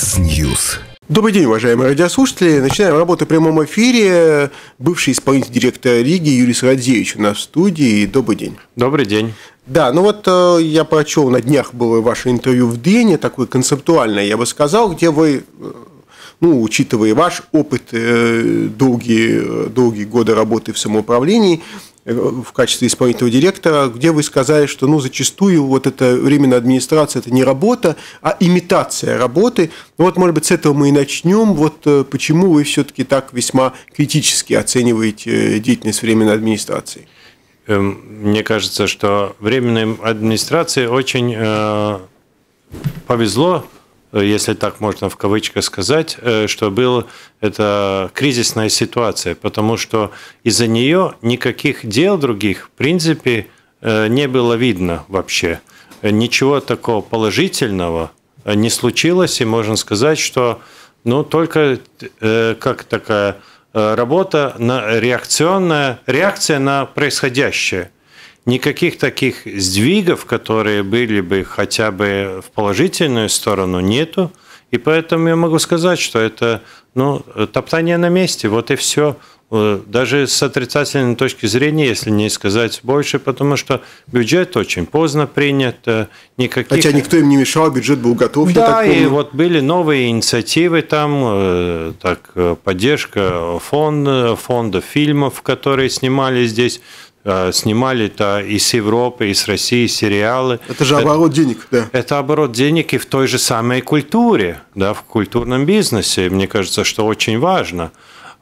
Бизнес-Ньюс. Добрый день, уважаемые радиослушатели. Начинаем работу в прямом эфире. Бывший исполнитель директора Риги Юрий Сарадзевич у нас в студии. Добрый день. Добрый день. Да, ну вот э, я прочел на днях было ваше интервью в Дене, такое концептуальное, я бы сказал, где вы, э, ну, учитывая ваш опыт, э, долгие, э, долгие годы работы в самоуправлении, Э, в качестве исполнительного директора, где вы сказали, что ну, зачастую вот эта временная администрация – это не работа, а имитация работы. Ну, вот, может быть, с этого мы и начнем. Вот э, почему вы все-таки так весьма критически оцениваете э, деятельность временной администрации? Эм, мне кажется, что временной администрации очень э, повезло Э, если так можно в кавычках сказать, э, что был это кризисная ситуация, потому что из-за нее никаких дел других, в принципе, э, не было видно вообще. Ничего такого положительного не случилось, и можно сказать, что ну, только как такая работа на реакционная, реакция на происходящее – никаких таких сдвигов, которые были бы хотя бы в положительную сторону, нету. И поэтому я могу сказать, что это ну, топтание на месте, вот и все. Э, даже с отрицательной точки зрения, если не сказать больше, потому что бюджет очень поздно принят, э, никаких... Хотя никто им не мешал, бюджет был готов, да, и вот были новые инициативы там, э, так, поддержка фонда, фонда фильмов, которые снимали здесь. Э, снимали-то и с Европы, и с России сериалы. Это же оборот это, денег, да. Это оборот денег и в той же самой культуре, да, в культурном бизнесе. Мне кажется, что очень важно.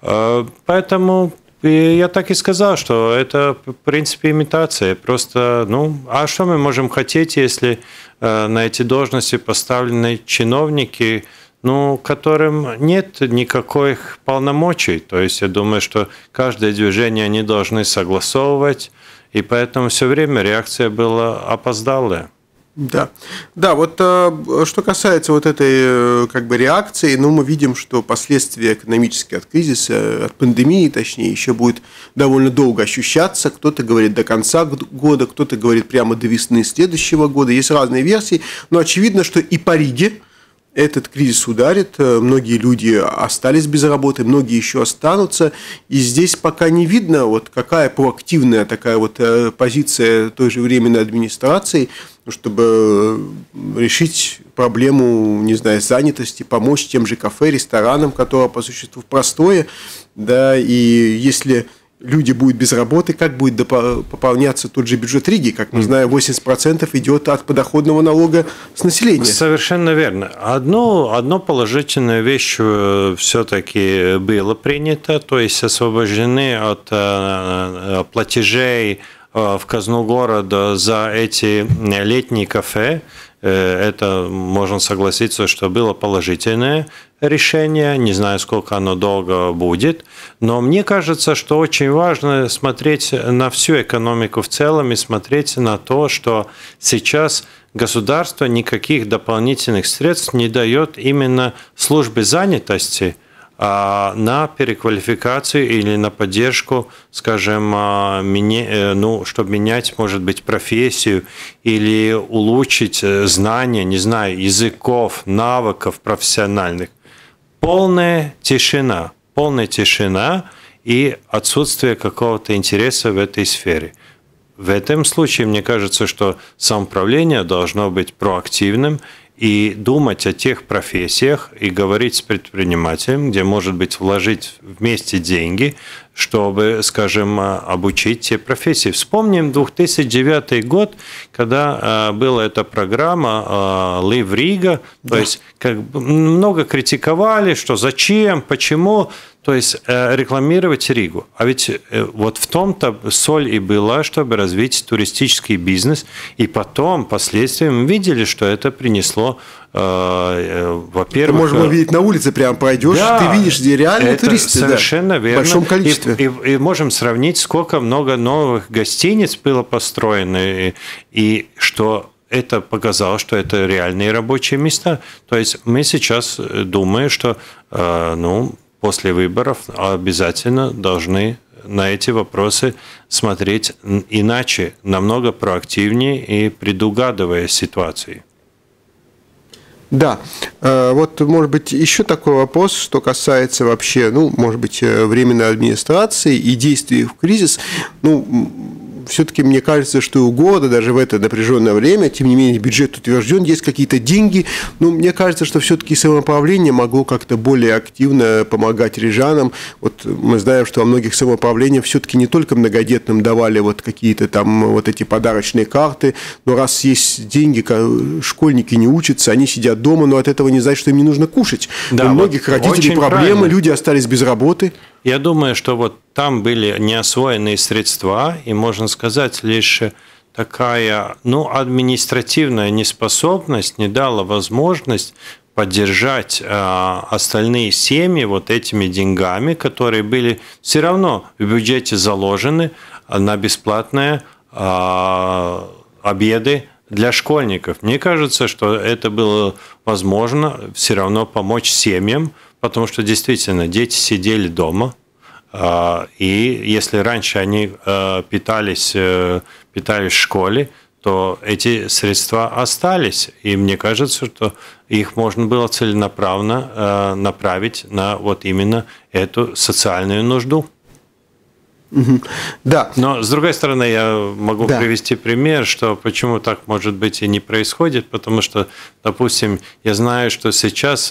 Э, поэтому я так и сказал, что это, в принципе, имитация. Просто, ну, а что мы можем хотеть, если э, на эти должности поставлены чиновники ну, которым нет никаких полномочий. То есть я думаю, что каждое движение они должны согласовывать, и поэтому все время реакция была опоздалая. Да, да, вот э, что касается вот этой э, как бы реакции, ну мы видим, что последствия экономические от кризиса, от пандемии, точнее, еще будет довольно долго ощущаться. Кто-то говорит до конца года, кто-то говорит прямо до весны следующего года. Есть разные версии, но очевидно, что и по Риге, этот кризис ударит, э, многие люди остались без работы, многие еще останутся, и здесь пока не видно, вот какая проактивная такая вот э, позиция той же временной администрации, чтобы решить проблему, не знаю, занятости, помочь тем же кафе, ресторанам, которые по существу простое, да, и если люди будут без работы, как будет пополняться тот же бюджет Риги. Как мы знаем, 80% идет от подоходного налога с населения. Совершенно верно. Одно, одно положительное вещь э, все-таки было принято, то есть освобождены от э, э, платежей в казну города за эти летние кафе – Э, это, можно согласиться, что было положительное решение. Не знаю, сколько оно долго будет. Но мне кажется, что очень важно смотреть на всю экономику в целом и смотреть на то, что сейчас государство никаких дополнительных средств не дает именно службе занятости – а, на переквалификацию или на поддержку, скажем, а, меня, э, ну, чтобы менять, может быть, профессию или улучшить э, знания, не знаю, языков, навыков профессиональных. Полная тишина, полная тишина и отсутствие какого-то интереса в этой сфере. В этом случае, мне кажется, что самоуправление должно быть проактивным и думать о тех профессиях и говорить с предпринимателем, где, может быть, вложить вместе деньги чтобы, скажем, а, обучить те профессии. Вспомним 2009 год, когда а, была эта программа «Лив Рига», да. то есть как много критиковали, что зачем, почему, то есть э, рекламировать Ригу. А ведь э, вот в том-то соль и была, чтобы развить туристический бизнес, и потом, последствия мы видели, что это принесло Э, э, во-первых... Мы можем э, увидеть на улице, прям пойдешь, да, ты видишь, где реальные это туристы. совершенно да, верно. В большом количестве. И, и, и можем сравнить, сколько много новых гостиниц было построено, и, и что это показало, что это реальные рабочие места. То есть мы сейчас думаем, что э, ну, после выборов обязательно должны на эти вопросы смотреть иначе, намного проактивнее и предугадывая ситуации. Да, э, вот, может быть, еще такой вопрос, что касается вообще, ну, может быть, э, временной администрации и действий в кризис. Ну, все-таки мне кажется, что у города даже в это напряженное время, тем не менее, бюджет утвержден, есть какие-то деньги. Но мне кажется, что все-таки самоуправление могло как-то более активно помогать рижанам. Вот мы знаем, что во многих самоуправлениях все-таки не только многодетным давали вот какие-то там вот эти подарочные карты, но раз есть деньги, школьники не учатся, они сидят дома, но от этого не значит, что им не нужно кушать. Да, У многих вот родителей проблемы, правильно. люди остались без работы. Я думаю, что вот там были неосвоенные средства, и можно сказать, сказать, лишь такая ну, административная неспособность не дала возможность поддержать а, остальные семьи вот этими деньгами, которые были все равно в бюджете заложены на бесплатные а, обеды для школьников. Мне кажется, что это было возможно все равно помочь семьям, потому что действительно дети сидели дома, а, и если раньше они э, питались, э, питались в школе, то эти средства остались. И мне кажется, что их можно было целенаправленно э, направить на вот именно эту социальную нужду. Да. Но с другой стороны, я могу да. привести пример, что почему так может быть и не происходит, потому что, допустим, я знаю, что сейчас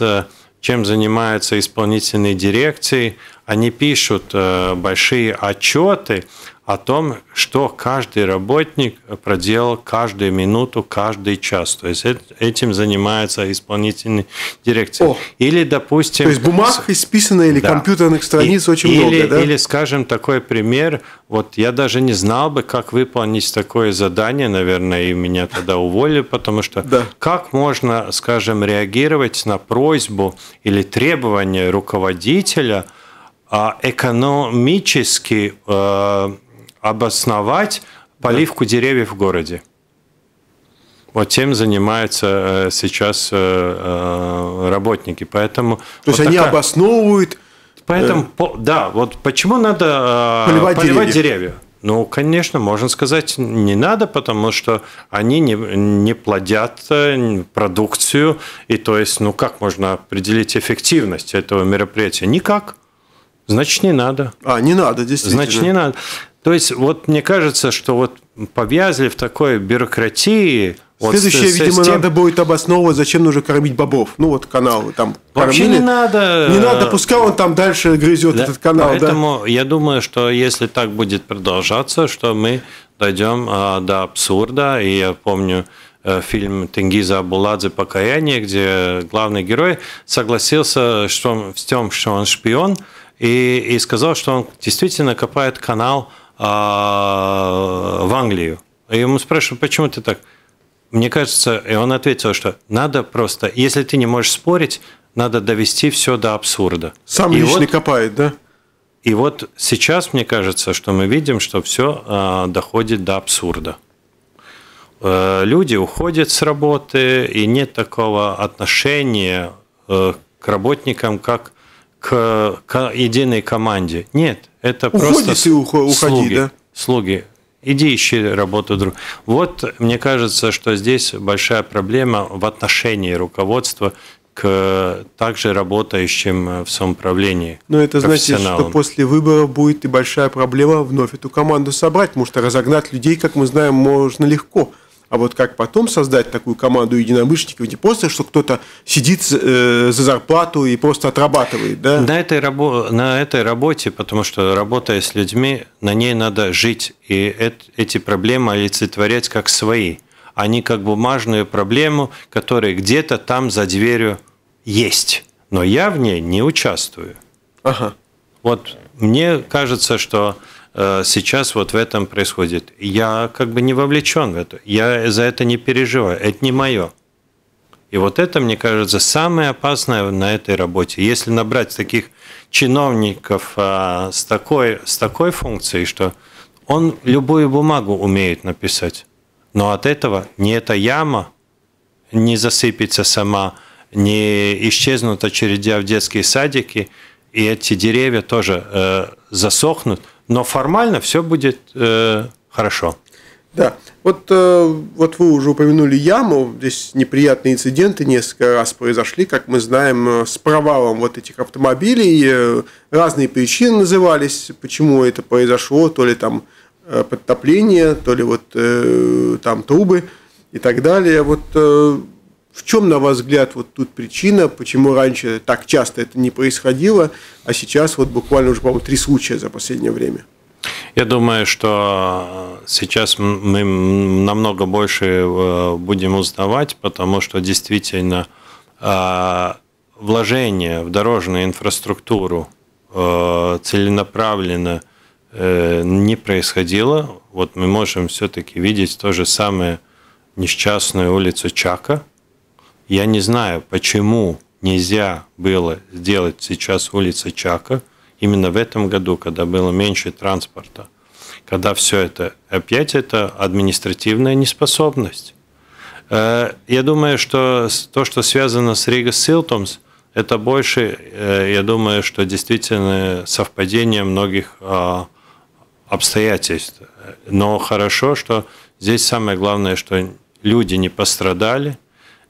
чем занимаются исполнительные дирекции, они пишут э, большие отчеты о том, что каждый работник проделал каждую минуту, каждый час. То есть этим занимается исполнительный директор. О, или, допустим... То есть бумаг исписано или да. компьютерных страниц и, очень или, много, да? Или, скажем, такой пример. Вот я даже не знал бы, как выполнить такое задание, наверное, и меня тогда уволили, потому что да. как можно, скажем, реагировать на просьбу или требование руководителя – а экономически э, обосновать поливку да. деревьев в городе. Вот тем занимаются э, сейчас э, работники, поэтому. То вот есть такая... они обосновывают. Поэтому, э... да, вот почему надо поливать, поливать деревья. деревья? Ну, конечно, можно сказать, не надо, потому что они не, не плодят продукцию, и то есть, ну как можно определить эффективность этого мероприятия? Никак. Значит, не надо. А, не надо, действительно. Значит, не надо. То есть, вот мне кажется, что вот повязли в такой бюрократии, Следующее, с, видимо, с тем... надо будет обосновывать, зачем нужно кормить бобов. Ну, вот каналы там Вообще кормили. не надо. Не надо, пускай он там дальше грызет да, этот канал. Поэтому да? я думаю, что если так будет продолжаться, что мы дойдем а, до абсурда. И я помню э, фильм Тенгиза Абуладзе «Покаяние», где главный герой согласился с тем, что он шпион, и, и сказал, что он действительно копает канал э, в Англию. И ему спрашивают, почему ты так? Мне кажется, и он ответил, что надо просто, если ты не можешь спорить, надо довести все до абсурда. Сам и лично вот, копает, да? И вот сейчас, мне кажется, что мы видим, что все э, а, доходит до абсурда. Э, люди уходят с работы, и нет такого отношения э, к работникам, как к, к единой команде. Нет, это Уходите просто и уходи, слуги, да? слуги. Иди ищи работу друг. Вот мне кажется, что здесь большая проблема в отношении руководства к также работающим в самоуправлении. Но это значит, что после выбора будет и большая проблема вновь эту команду собрать, потому что разогнать людей, как мы знаем, можно легко – а вот как потом создать такую команду единомышленников, не просто, что кто-то сидит э, за зарплату и просто отрабатывает, да? На этой, рабо- на этой работе, потому что работая с людьми, на ней надо жить и эт- эти проблемы олицетворять как свои, а не как бумажную проблему, которая где-то там за дверью есть. Но я в ней не участвую. Ага. Вот мне кажется, что Э, сейчас вот в этом происходит. Я как бы не вовлечен в это, я за это не переживаю, это не мое. И вот это, мне кажется, самое опасное на этой работе. Если набрать таких чиновников а, с, такой, с такой функцией, что он любую бумагу умеет написать, но от этого не эта яма не засыпется сама, не исчезнут очередя в детские садики, и эти деревья тоже э, засохнут – но формально все будет э, хорошо. Да, вот, э, вот вы уже упомянули яму, здесь неприятные инциденты несколько раз произошли, как мы знаем, э, с провалом вот этих автомобилей, э, разные причины назывались, почему это произошло, то ли там э, подтопление, то ли вот э, там трубы и так далее. Вот в чем, на ваш взгляд, вот тут причина, почему раньше так часто это не происходило, а сейчас вот буквально уже, по-моему, три случая за последнее время? Я думаю, что э, сейчас мы намного больше э, будем узнавать, потому что действительно э, вложение в дорожную инфраструктуру целенаправленно не происходило. Вот мы можем все-таки видеть то же самое несчастную улицу Чака – я не знаю, почему нельзя было сделать сейчас улица Чака именно в этом году, когда было меньше транспорта, когда все это, опять это административная неспособность. Э, я думаю, что то, что связано с Рига Силтомс, это больше, э, я думаю, что действительно совпадение многих а, обстоятельств. Э, но хорошо, что здесь самое главное, что люди не пострадали –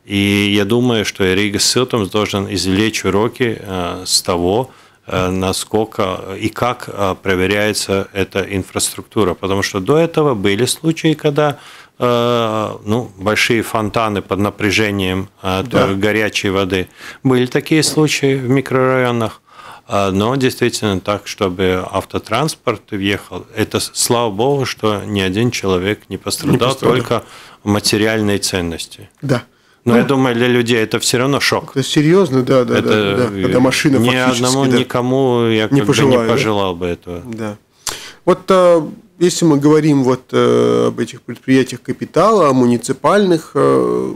и я думаю, что Рига Силтомс должен извлечь уроки э, с того, э, насколько и как э, проверяется эта инфраструктура. Потому что до этого были случаи, когда ну, большие фонтаны под напряжением да. горячей воды. Были такие случаи в микрорайонах. Но действительно так, чтобы автотранспорт въехал, это слава богу, что ни один человек не пострадал, не пострадал. только материальные ценности. Да. Но ну, я думаю, для людей это все равно шок. Это серьезно, да, да, это да, да. Это машина ни одному, да, никому я не пожелаю, не пожелал да? бы этого. Да. Вот а, если мы говорим вот а, об этих предприятиях капитала, о муниципальных, а,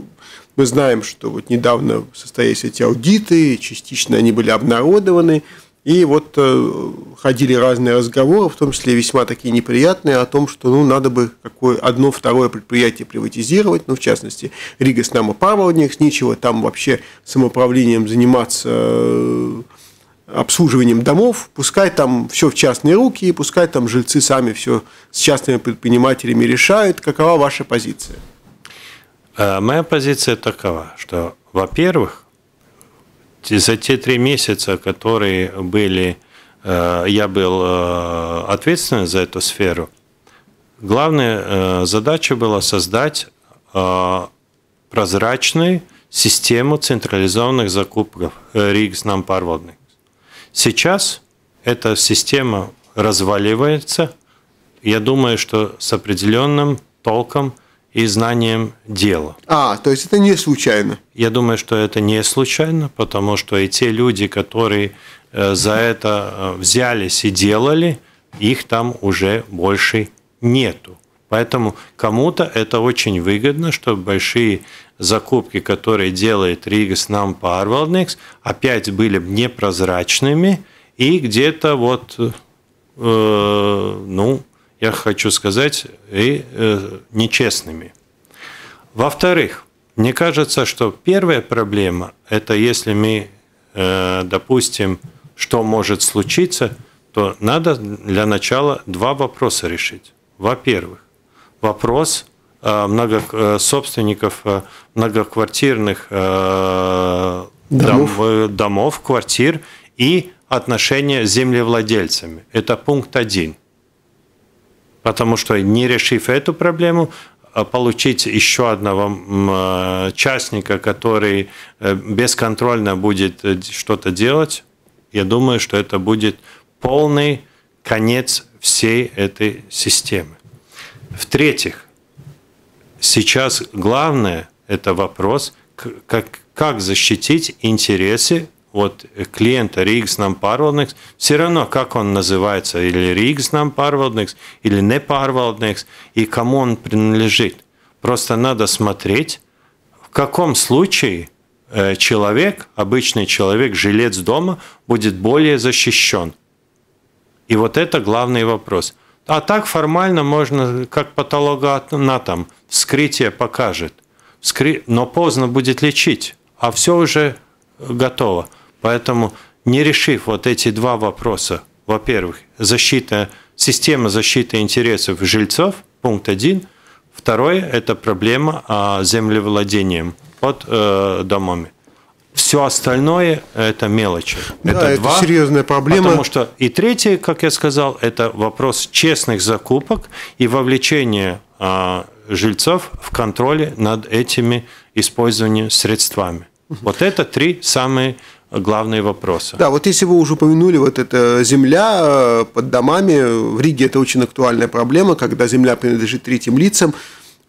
мы знаем, что вот недавно состоялись эти аудиты, частично они были обнародованы. И вот э, ходили разные разговоры, в том числе весьма такие неприятные, о том, что ну, надо бы какое одно второе предприятие приватизировать, ну, в частности, Рига Снамопаводник, нечего там вообще самоуправлением заниматься э, обслуживанием домов, пускай там все в частные руки, и пускай там жильцы сами все с частными предпринимателями решают. Какова ваша позиция? Э, моя позиция такова, что, во-первых, за те три месяца, которые были, э, я был э, ответственен за эту сферу, главная э, задача была создать прозрачную систему централизованных закупок Ригснампарводных. Сейчас эта система разваливается. Я думаю, что с определенным толком и знанием дела. А, то есть это не случайно? Я думаю, что это не случайно, потому что и те люди, которые э, за это э, взялись и делали, их там уже больше нету. Поэтому кому-то это очень выгодно, что большие закупки, которые делает Ригас нам по Арвалдникс, опять были непрозрачными и где-то вот, э, э ну, я хочу сказать, и э, нечестными. Во-вторых, мне кажется, что первая проблема – это если мы э, допустим, что может случиться, то надо для начала два вопроса решить. Во-первых, вопрос э, много, э, собственников э, многоквартирных э, домов. Дом, э, домов, квартир и отношения с землевладельцами. Это пункт один потому что не решив эту проблему, а получить еще одного э, частника, который э, бесконтрольно будет э, что-то делать, я думаю, что это будет полный конец всей этой системы. В-третьих, сейчас главное – это вопрос, как, как защитить интересы от э, клиента Рīgas нам pārvaldnieks, все равно, как он называется, или Рīgas нам pārvaldnieks, или не pārvaldnieks, и кому он принадлежит. Просто надо смотреть, в каком случае э, человек, обычный человек, жилец дома, будет более защищен. И вот это главный вопрос. А так формально можно, как патологоанатом, вскрытие покажет. Вскры... Но поздно будет лечить, а все уже э, готово. Поэтому не решив вот эти два вопроса, во-первых, защита, система защиты интересов жильцов, пункт один, второе – это проблема а, землевладением под э, домами. Все остальное – это мелочи. Да, это, это два, серьезная проблема. Потому что и третье, как я сказал, это вопрос честных закупок и вовлечения э, а, жильцов в контроле над этими использованием средствами. Вот это три самые главные вопросы. Да, вот если вы уже упомянули, вот эта э, земля э, под домами, в Риге это очень актуальная проблема, когда земля принадлежит третьим лицам,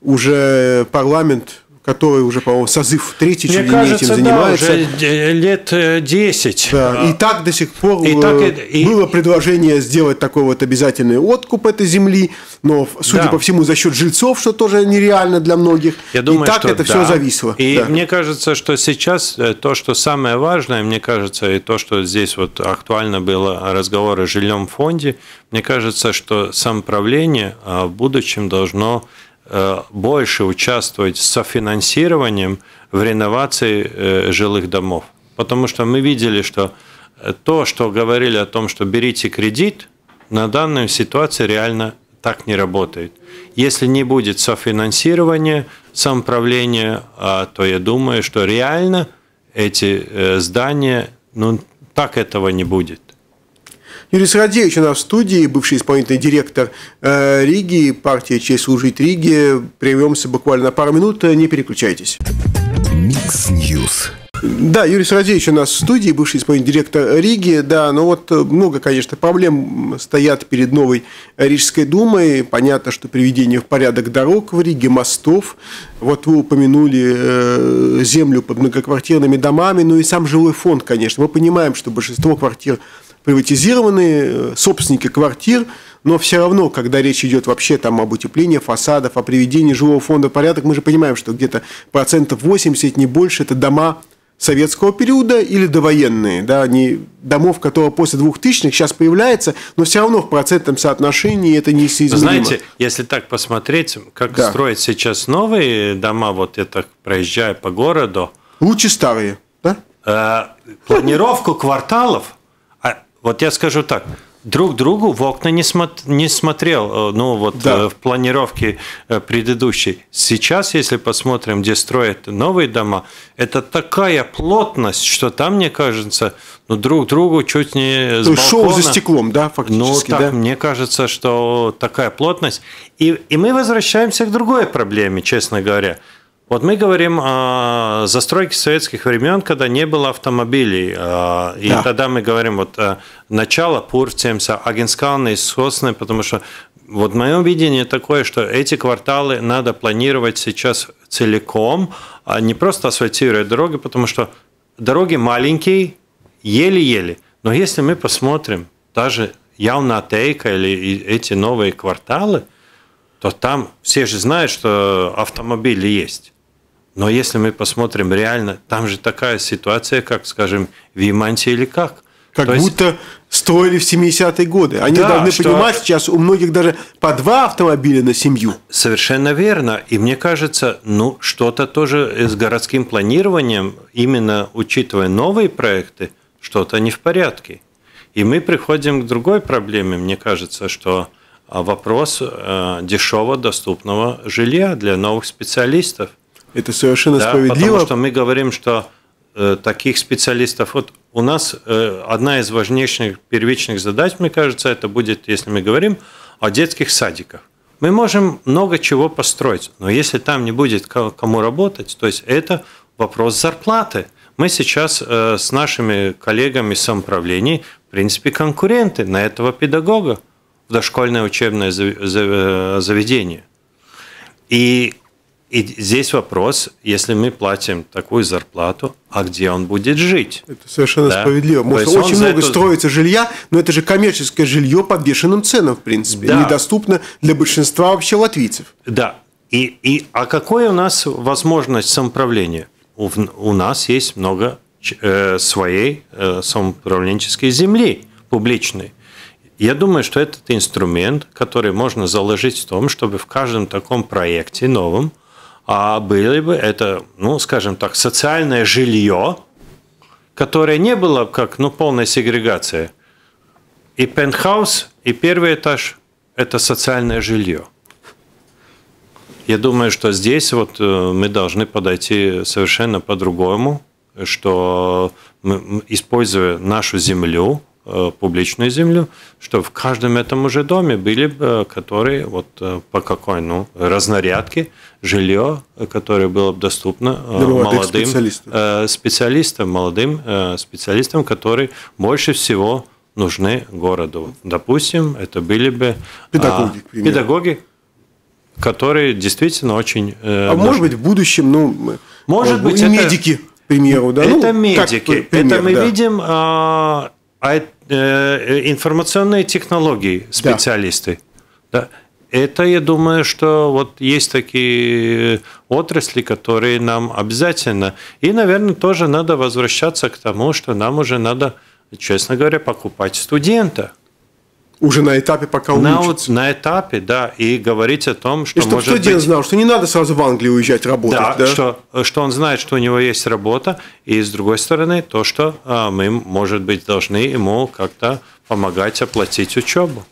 уже парламент который уже, по-моему, созыв третий, Мне чуть кажется, этим занимается. уже лет 10. Э, да. И так до сих пор и э, так, и, было предложение сделать такой вот обязательный откуп этой земли, но, судя да. по всему, за счет жильцов, что тоже нереально для многих. Я думаю, и так что это да. все зависело. И да. мне кажется, что сейчас э, то, что самое важное, мне кажется, и то, что здесь вот актуально было разговор о жильем фонде, мне кажется, что самоправление а, в будущем должно Э, больше участвовать с софинансированием в реновации э, жилых домов. Потому что мы видели, что э, то, что говорили о том, что берите кредит, на данной ситуации реально так не работает. Если не будет софинансирования, самоуправления, а, то я думаю, что реально эти здания, ну так этого не будет. Юрий Сарадевич, у нас в студии, бывший исполнительный директор э, Риги, партия «Честь служить Риге». Прервемся буквально на пару минут, э, не переключайтесь. Микс Ньюс. Да, Юрий Сарадевич у нас в студии, бывший исполнительный директор Риги. Да, но ну вот э, много, конечно, проблем стоят перед новой Рижской думой. Понятно, что приведение в порядок дорог в Риге, мостов. Вот вы упомянули землю под многоквартирными домами, ну и сам жилой фонд, конечно. Мы понимаем, что большинство квартир приватизированные э, собственники квартир, но все равно, когда речь идет вообще там об утеплении фасадов, о приведении жилого фонда в порядок, мы же понимаем, что где-то процентов 80, не больше, это дома советского периода или довоенные, да, не домов, которые после 2000-х сейчас появляется, но все равно в процентном соотношении это не соизмеримо. Знаете, если так посмотреть, как да. строят сейчас новые дома, вот я так проезжаю по городу. Лучше старые, да? Э, планировку кварталов вот я скажу так. Друг другу в окна не, смо- не смотрел, э, ну вот да. Э, в планировке э, предыдущей. Сейчас, если посмотрим, где строят новые дома, это такая плотность, что там, мне кажется, ну друг другу чуть не с ну, балкона. за стеклом, да, ну, фактически. Ну так, да? мне кажется, что такая плотность. И, и мы возвращаемся к другой проблеме, честно говоря. Вот мы говорим о застройке советских времен, когда не было автомобилей. А, и да. тогда мы говорим вот э, начало Пурцемса, Агенскалны, Сосны, потому что вот мое видение такое, что эти кварталы надо планировать сейчас целиком, а не просто асфальтируя дороги, потому что дороги маленькие, еле-еле. Но если мы посмотрим даже явно Атейка или эти новые кварталы, то там все же знают, что автомобили есть. Но если мы посмотрим реально, там же такая ситуация, как, скажем, в Иманте или как. Как То будто есть... строили в 70-е годы. Они да, должны что... понимать, сейчас у многих даже по два автомобиля на семью. Совершенно верно. И мне кажется, ну, что-то тоже с городским планированием, именно учитывая новые проекты, что-то не в порядке. И мы приходим к другой проблеме, мне кажется, что а, вопрос э, дешевого доступного жилья для новых специалистов. Это совершенно да, справедливо. Потому что мы говорим, что э, таких специалистов вот у нас э, одна из важнейших первичных задач, мне кажется, это будет, если мы говорим о детских садиках. Мы можем много чего построить, но если там не будет кому работать, то есть это вопрос зарплаты. Мы сейчас э, с нашими коллегами самоуправлений, в принципе, конкуренты на этого педагога в дошкольное учебное э, заведение. И и здесь вопрос, если мы платим такую зарплату, а где он будет жить? Это совершенно да? справедливо. Может, очень много это... строится жилья, но это же коммерческое жилье по бешеным ценам, в принципе, да. недоступно для большинства вообще латвийцев. Да. И, и, а какая у нас возможность самоуправления? У, у нас есть много э, своей э, самоуправленческой земли публичной. Я думаю, что этот инструмент, который можно заложить в том, чтобы в каждом таком проекте новом – а были бы это, ну, скажем так, социальное жилье, которое не было как, ну, полная сегрегация. И пентхаус, и первый этаж – это социальное жилье. Я думаю, что здесь вот э, мы должны подойти совершенно по-другому, что мы, используя нашу землю, Э, публичную землю, что в каждом этом уже доме были, э, которые вот э, по какой, ну, разнарядке жилье, которое было бы доступно Для молодым специалистам. специалистам, молодым специалистам, которые больше всего нужны городу. Допустим, это были бы а, педагоги, а, педагоги которые действительно очень... а нужны. может быть, в будущем, ну, может быть, и это, медики, к примеру, да? Это ну, медики. Как, пример, это мы да. видим... А, а Э, э, информационные технологии специалисты. Да. Да. Это, я думаю, что вот есть такие э, отрасли, которые нам обязательно. И, наверное, тоже надо возвращаться к тому, что нам уже надо, честно говоря, покупать студента. Уже на этапе, пока он на, учится. На этапе, да, и говорить о том, что и чтобы может студент быть... знал, что не надо сразу в Англию уезжать работать, да? да? Что, что он знает, что у него есть работа, и с другой стороны, то, что э, мы, может быть, должны ему как-то помогать оплатить учебу.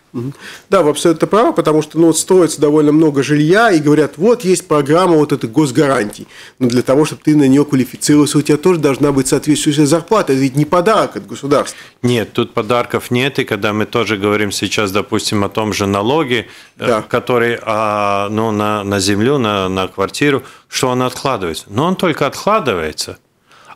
Да, вы абсолютно правы, потому что ну, вот строится довольно много жилья, и говорят, вот есть программа вот этой госгарантии, Но для того, чтобы ты на нее квалифицировался, у тебя тоже должна быть соответствующая зарплата. Это ведь не подарок от государства. Нет, тут подарков нет, и когда мы тоже говорим сейчас, допустим, о том же налоге, э, да. который а, ну, на, на землю, на, на квартиру, что он откладывается. Но ну, он только откладывается –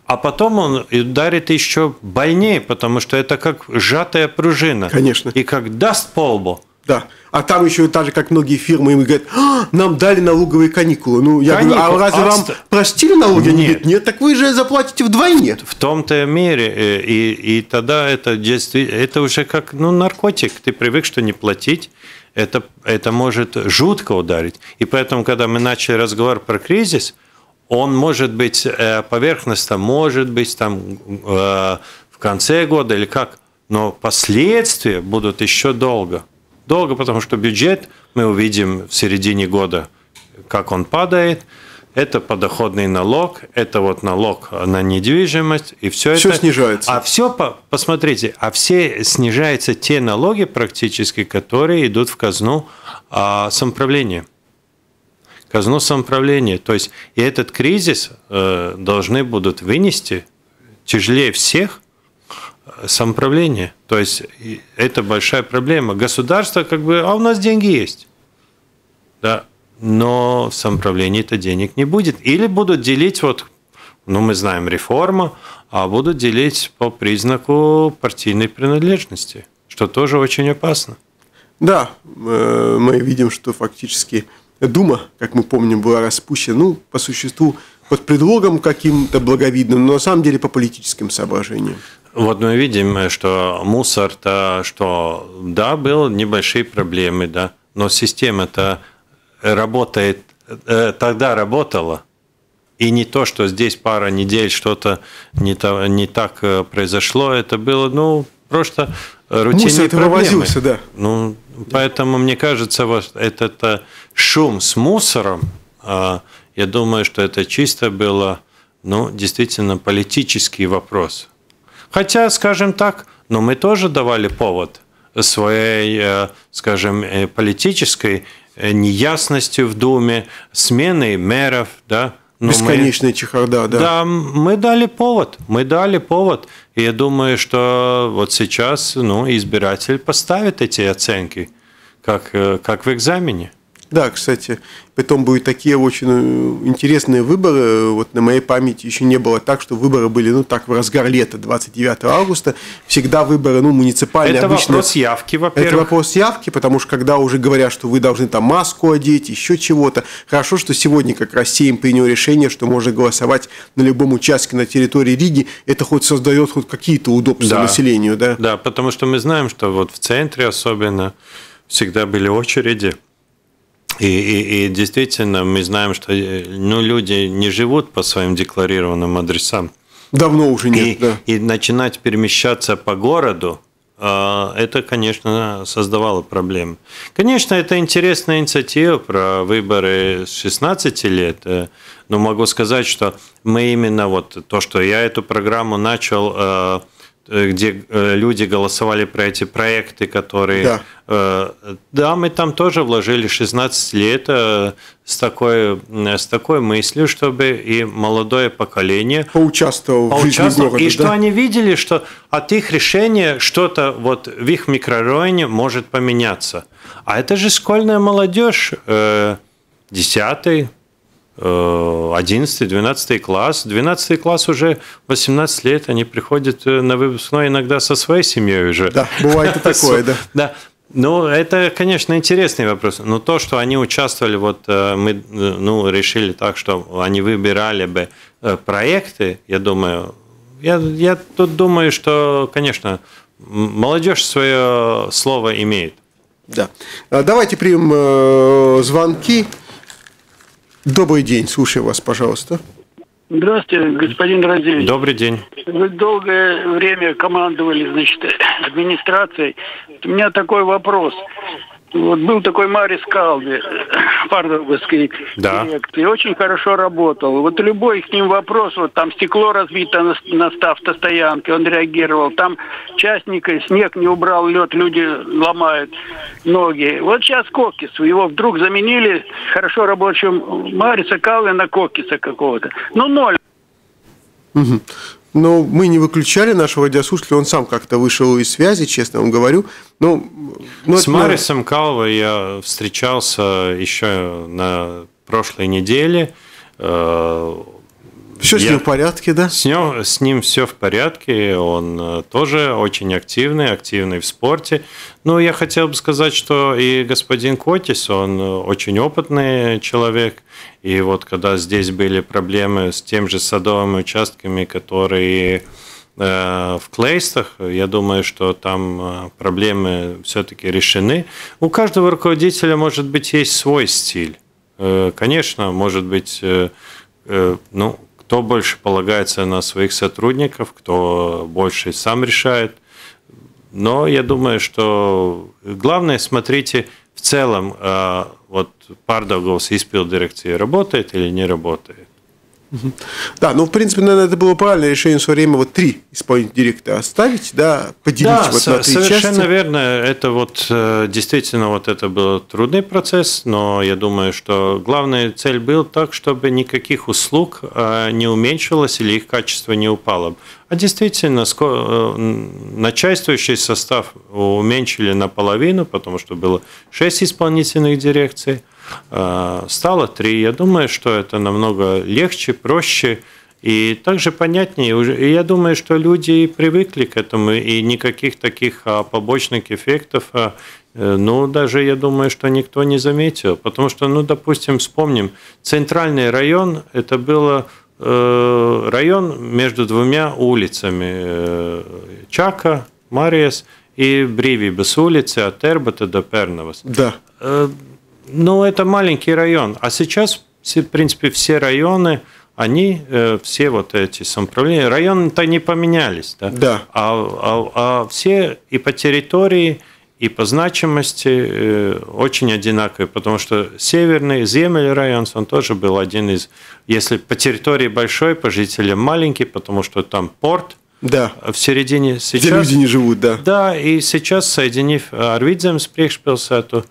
а потом он ударит еще больнее, потому что это как сжатая пружина. Конечно. И как даст полбу. Да. А там еще так же, как многие фирмы, им говорят, а, нам дали налоговые каникулы. Ну, я каникулы. говорю, а разве а вам простили налоги? Нет. Нет, нет, так вы же заплатите вдвойне. В том-то мере. Э, и, и тогда это действительно, это уже как ну, наркотик. Ты привык, что не платить. Это, это может жутко ударить. И поэтому, когда мы начали разговор про кризис, он может быть э, поверхностно, может быть там э, в конце года или как, но последствия будут еще долго. Долго, потому что бюджет мы увидим в середине года, как он падает. Это подоходный налог, это вот налог на недвижимость, и все, все это... снижается. А все, посмотрите, а все снижаются те налоги практически, которые идут в казну а, самоуправления казну самоуправления. То есть и этот кризис э, должны будут вынести тяжелее всех э, самоуправление. То есть это большая проблема. Государство как бы, а у нас деньги есть. Да, но в самоуправлении это денег не будет. Или будут делить, вот, ну мы знаем, реформа, а будут делить по признаку партийной принадлежности, что тоже очень опасно. Да, э, мы видим, что фактически Дума, как мы помним, была распущена, ну, по существу, под предлогом каким-то благовидным, но на самом деле по политическим соображениям. Вот мы видим, что мусор-то, что да, был небольшие проблемы, да, но система-то работает, э, тогда работала, и не то, что здесь пара недель что-то не, то, не так э, произошло, это было, ну, Потому э, рутинные Мусор проблемы. вывозился, да. Ну, поэтому, мне кажется, вот этот это шум с мусором, а, я думаю, что это чисто было, ну, действительно, политический вопрос. Хотя, скажем так, но мы тоже давали повод своей, э, скажем, э, политической неясностью в Думе, сменой мэров, да. Но Бесконечная мы, чехарда, да. Да, мы дали повод, мы дали повод. И я думаю, что вот сейчас ну, избиратель поставит эти оценки, как, э, как в экзамене. Да, кстати, потом будут такие очень э, интересные выборы. Вот на моей памяти еще не было так, что выборы были, ну, так, в разгар лета, 29 августа. Всегда выборы, ну, муниципальные. Это обычно... вопрос явки, во-первых. Это вопрос явки, потому что когда уже говорят, что вы должны там маску одеть, еще чего-то. Хорошо, что сегодня как раз Сейм принял решение, что можно голосовать на любом участке на территории Риги. Это хоть создает хоть какие-то удобства да. населению, да? Да, потому что мы знаем, что вот в центре особенно всегда были очереди и, и, и действительно, мы знаем, что э, ну, люди не живут по своим декларированным адресам. Давно уже нет. И, да. и начинать перемещаться по городу, а, это, конечно, создавало проблемы. Конечно, это интересная инициатива про выборы с 16 лет, э, но могу сказать, что мы именно вот то, что я эту программу начал э, Э, где э, люди голосовали про эти проекты, которые... Да. Э, да, мы там тоже вложили 16 лет с такой, с такой мыслью, чтобы и молодое поколение... Поучаствовало, поучаствовало в жизни города. И да? что они видели, что от их решения что-то вот в их микрорайоне может поменяться. А это же школьная молодежь, э, 10 11-12 э, класс. 12 класс уже 18 лет, они приходят э, на выпускной иногда со своей семьей уже. Да, бывает и такое, да. Да, ну, это, конечно, интересный вопрос. Но то, что они участвовали, вот э, мы ну, решили так, что они выбирали бы проекты, я думаю, я, я тут думаю, что, конечно, молодежь свое слово имеет. Да. А давайте примем звонки. Добрый день, слушаю вас, пожалуйста. Здравствуйте, господин Разевич. Добрый день. Вы долгое время командовали, значит, администрацией. У меня такой вопрос. Вот был такой Марис Калви, пардовский да. директор, и очень хорошо работал. Вот любой к ним вопрос, вот там стекло разбито на, на автостоянке, он реагировал. Там частника снег не убрал, лед, люди ломают ноги. Вот сейчас Кокис, его вдруг заменили хорошо рабочим Мариса Калви на Кокиса какого-то. Ну, ноль. Но мы не выключали нашего радиослушателя, он сам как-то вышел из связи, честно вам говорю. Но ну, ну, С это... Марисом Калвой я встречался еще на прошлой неделе. Э, все с ним в порядке, да? С ним, с ним все в порядке, он э, тоже очень активный, активный в спорте. Но я хотел бы сказать, что и господин Котис, он э, очень опытный человек, и вот когда здесь были проблемы с тем же садовыми участками, которые э, в клейстах, я думаю, что там проблемы все-таки решены. У каждого руководителя, может быть, есть свой стиль. Конечно, может быть, ну, кто больше полагается на своих сотрудников, кто больше сам решает. Но я думаю, что главное, смотрите, в целом, э, вот Пардаговс испил дирекции работает или не работает. Да, ну, в принципе, наверное, это было правильное решение в свое время вот три исполнительных директора оставить, да, поделить да, вот на три совершенно части. верно. Это вот э, действительно вот это был трудный процесс, но я думаю, что главная цель была так, чтобы никаких услуг э, не уменьшилось или их качество не упало. А действительно, э, начальствующий состав уменьшили наполовину, потому что было шесть исполнительных дирекций – Э, стало три, Я думаю, что это намного легче, проще и также понятнее. И я думаю, что люди привыкли к этому, и никаких таких а, побочных эффектов, а, э, ну, даже я думаю, что никто не заметил. Потому что, ну, допустим, вспомним, центральный район, это было э, район между двумя улицами Чака, Мариес и Бривиба с улицы от Эрбата до Перновас. Да. Ну это маленький район. А сейчас, в принципе, все районы, они э, все вот эти самоуправления, районы-то не поменялись, да? Да. А, а, а все и по территории, и по значимости э, очень одинаковые, потому что северный земель район, он тоже был один из, если по территории большой, по жителям маленький, потому что там порт, да. Э, в середине сейчас... Где люди не живут, да. Да, и сейчас, соединив Арвидзем с Прехшпилсату,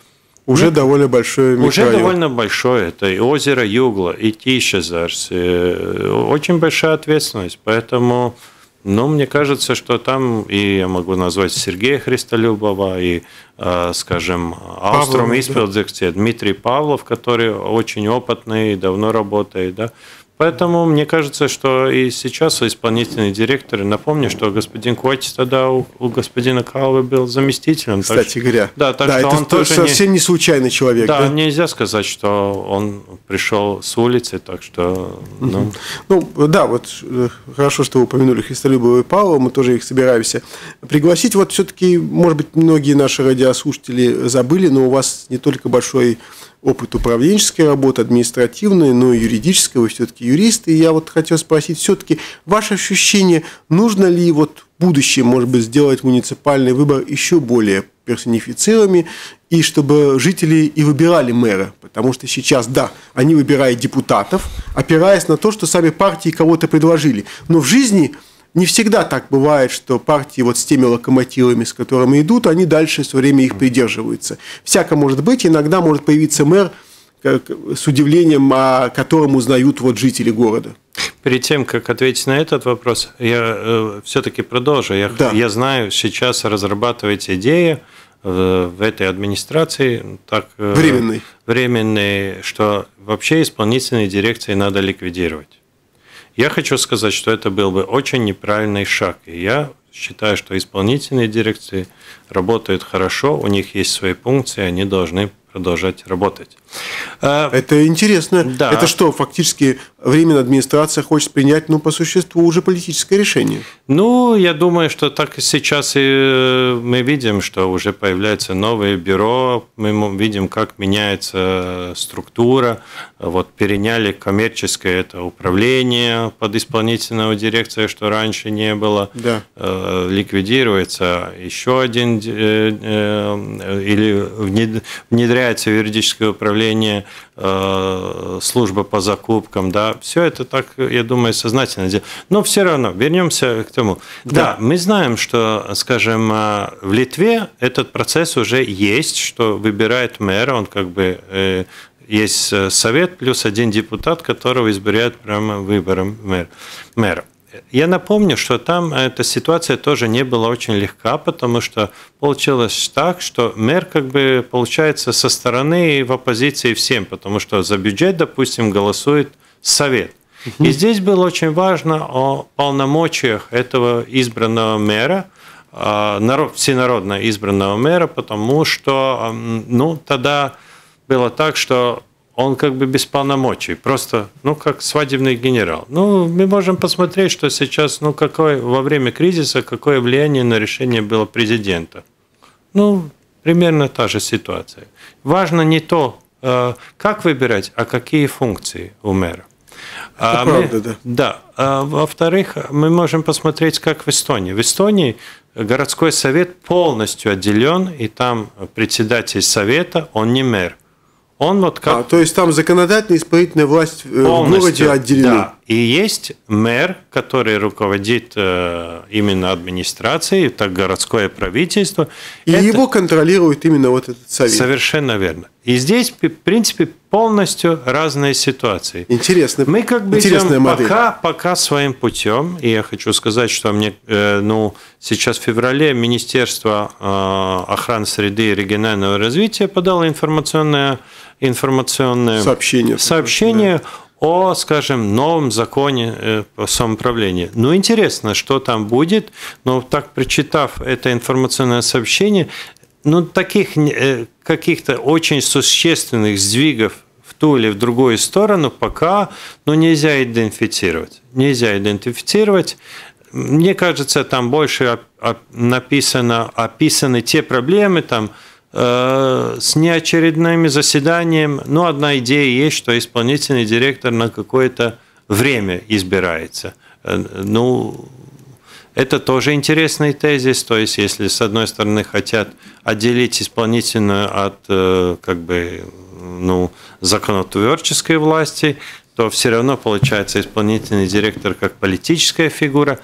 уже ну, довольно большое микрорайон. Уже довольно большое. Это и озеро Югла, и Тищезарс. И э, очень большая ответственность. Поэтому, ну, мне кажется, что там, и я могу назвать Сергея Христолюбова, и, э, скажем, Аустром Испилдзексе, Дмитрий Павлов, который очень опытный и давно работает, да, Поэтому мне кажется, что и сейчас исполнительный директор. напомню, что господин Котис тогда у, у господина Калвы был заместителем. Кстати так, говоря, да, так да, что это он тоже совсем не, не случайный человек. Да, да, нельзя сказать, что он пришел с улицы, так что... Ну, ну да, вот э, хорошо, что вы упомянули Христолюбова и Павла, мы тоже их собираемся пригласить. Вот все-таки, может быть, многие наши радиослушатели забыли, но у вас не только большой опыт управленческой работы, административной, но и юридической, вы все-таки юрист. И я вот хотел спросить, все-таки ваше ощущение, нужно ли вот в будущем, может быть, сделать муниципальный выбор еще более персонифицированными, и чтобы жители и выбирали мэра. Потому что сейчас, да, они выбирают депутатов, опираясь на то, что сами партии кого-то предложили. Но в жизни не всегда так бывает, что партии вот с теми локомотивами, с которыми идут, они дальше все время их придерживаются. Всяко может быть, иногда может появиться мэр, как, с удивлением, о а, котором узнают вот жители города. Перед тем, как ответить на этот вопрос, я э, все-таки продолжу. Я, да. я знаю, сейчас разрабатывается идея э, в этой администрации так э, временной, временной, что вообще исполнительные дирекции надо ликвидировать. Я хочу сказать, что это был бы очень неправильный шаг. И я считаю, что исполнительные дирекции работают хорошо, у них есть свои функции, они должны продолжать работать. Э, это интересно. Да. Это что, фактически временная администрация хочет принять, ну, по существу, уже политическое решение? Ну, я думаю, что так сейчас и э, мы видим, что уже появляется новое бюро, мы видим, как меняется структура. Вот переняли коммерческое это управление под исполнительную дирекцию, что раньше не было. Да. Э, ликвидируется еще один или внедряется юридическое управление управление, э, служба по закупкам, да, все это так, я думаю, сознательно делать. Но все равно, вернемся к тому. Да. да, мы знаем, что, скажем, э, в Литве этот процесс уже есть, что выбирает мэра, он как бы э, есть совет плюс один депутат, которого избирают прямо выбором мэра. Я напомню, что там эта ситуация тоже не была очень легка, потому что получилось так, что мэр как бы получается со стороны и в оппозиции всем, потому что за бюджет, допустим, голосует совет. И здесь было очень важно о полномочиях этого избранного мэра, а, народ, всенародно избранного мэра, потому что ну, тогда было так, что он как бы без полномочий, просто, ну, как свадебный генерал. Ну, мы можем посмотреть, что сейчас, ну, какое во время кризиса, какое влияние на решение было президента. Ну, примерно та же ситуация. Важно не то, э, как выбирать, а какие функции у мэра. А Это а правда, мы, да. Да. А, во-вторых, мы можем посмотреть, как в Эстонии. В Эстонии городской совет полностью отделен, и там председатель совета, он не мэр. Он вот как... А, то есть там законодательная и исполнительная власть э, полностью, в городе отделены. Да, и есть мэр, который руководит э, именно администрацией, так городское правительство. И это... его контролирует именно вот этот совет. Совершенно верно. И здесь, в принципе, полностью разные ситуации. Интересно. Мы как бы идем пока, пока своим путем. И я хочу сказать, что мне, э, ну, сейчас в феврале Министерство э, охраны среды и регионального развития подало информационное информационное сообщение, сообщение да о, скажем, новом законе э, о самоуправлении. Ну, интересно, что там будет, но так прочитав это информационное сообщение, ну, таких э, каких-то очень существенных сдвигов в ту или в другую сторону пока ну, нельзя идентифицировать. Нельзя идентифицировать. Мне кажется, там больше написано, описаны те проблемы, там, Э, с неочередными заседаниями. ну, одна идея есть, что исполнительный директор на какое-то время избирается. Э, ну, это тоже интересный тезис, то есть если с одной стороны хотят отделить исполнительную от э, как бы, ну, законотворческой власти, то все равно получается исполнительный директор как политическая фигура.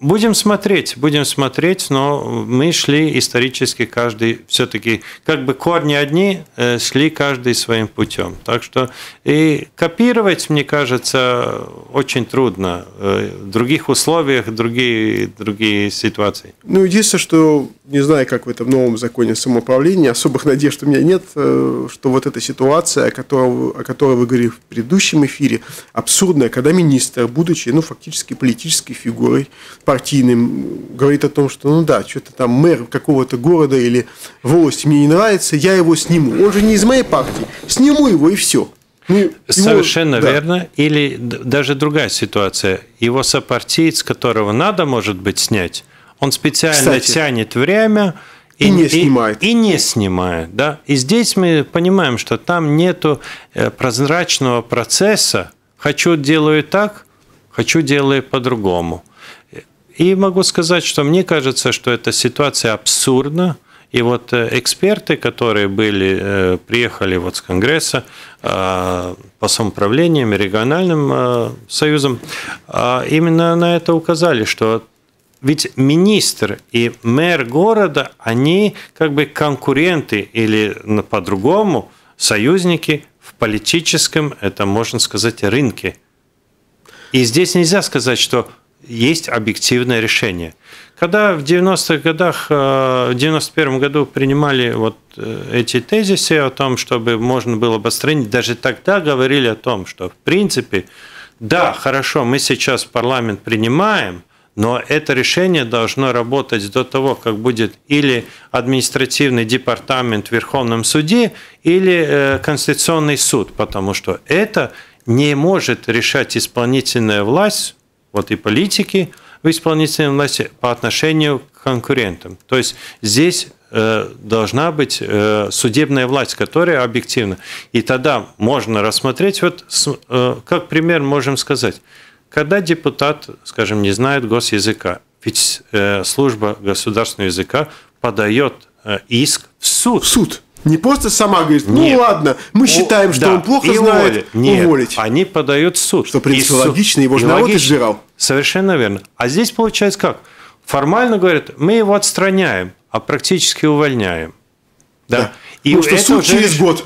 Будем смотреть, будем смотреть, но мы шли исторически каждый все-таки, как бы корни одни, э, шли каждый своим путем. Так что и копировать, мне кажется, очень трудно. Э, в других условиях, другие, другие ситуации. Ну, единственное, что не знаю, как в этом новом законе самоуправления, особых надежд у меня нет, э, что вот эта ситуация, о которой, о которой вы говорили в предыдущем эфире, абсурдная, когда министр, будучи, ну, фактически политической фигурой, партийным, говорит о том, что ну да, что-то там мэр какого-то города или волость мне не нравится, я его сниму. Он же не из моей партии. Сниму его и все. Ну, Совершенно да. верно. Или даже другая ситуация. Его сопартиец, которого надо, может быть, снять, он специально Кстати, тянет время и, и не снимает. И не снимает, да. И здесь мы понимаем, что там нету э, прозрачного процесса. Хочу делаю так, хочу делаю по-другому. И могу сказать, что мне кажется, что эта ситуация абсурдна. И вот э, эксперты, которые были, э, приехали вот с Конгресса э, по самоуправлениям региональным союзам, а именно на это указали, что ведь министр и мэр города, они как бы конкуренты или по-другому союзники в политическом, это можно сказать, рынке. И здесь нельзя сказать, что есть объективное решение. Когда в 90-х годах, э, в 91 году принимали вот э, эти тезисы о том, чтобы можно было обострить, даже тогда говорили о том, что в принципе, да, хорошо, мы сейчас парламент принимаем, но это решение должно работать до того, как будет или административный департамент в Верховном суде, или э, Конституционный суд, потому что это не может решать исполнительная власть вот и политики в исполнительной власти по отношению к конкурентам. То есть здесь э, должна быть э, судебная власть, которая объективна. И тогда можно рассмотреть, вот э, как пример можем сказать, когда депутат, скажем, не знает госязыка, ведь служба государственного языка подает иск в суд. В суд. Не просто сама говорит, ну Нет. ладно, мы считаем, что да. он плохо и знает, уволит. Нет. уволить. Они подают в суд. Что, в принципе, и логично, его же народ логично. избирал. Совершенно верно. А здесь получается как? Формально говорят, мы его отстраняем, а практически увольняем. Да. да. И ну, что суд уже... через год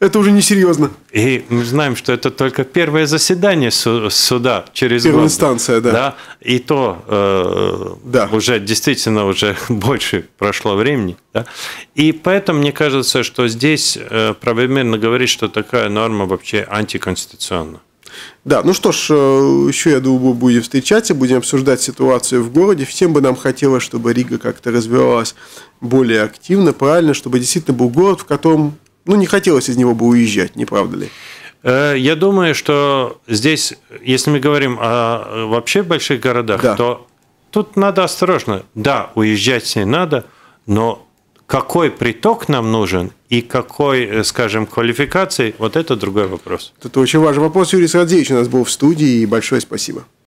это уже несерьезно. И мы знаем, что это только первое заседание суда через Первая год. инстанция, да. да. И то э, да. уже действительно уже больше прошло времени. Да? И поэтому мне кажется, что здесь э, правомерно говорить, что такая норма вообще антиконституционна. Да, ну что ж, э, еще, я думаю, будем встречаться, будем обсуждать ситуацию в городе. Всем бы нам хотелось, чтобы Рига как-то развивалась более активно, правильно, чтобы действительно был город, в котором ну, не хотелось из него бы уезжать, не правда ли? Э, я думаю, что здесь, если мы говорим о э, вообще больших городах, да. то тут надо осторожно. Да, уезжать не надо, но какой приток нам нужен и какой, э, скажем, квалификации, вот это другой вопрос. Это очень важный вопрос. Юрий Садзевич у нас был в студии, и большое спасибо.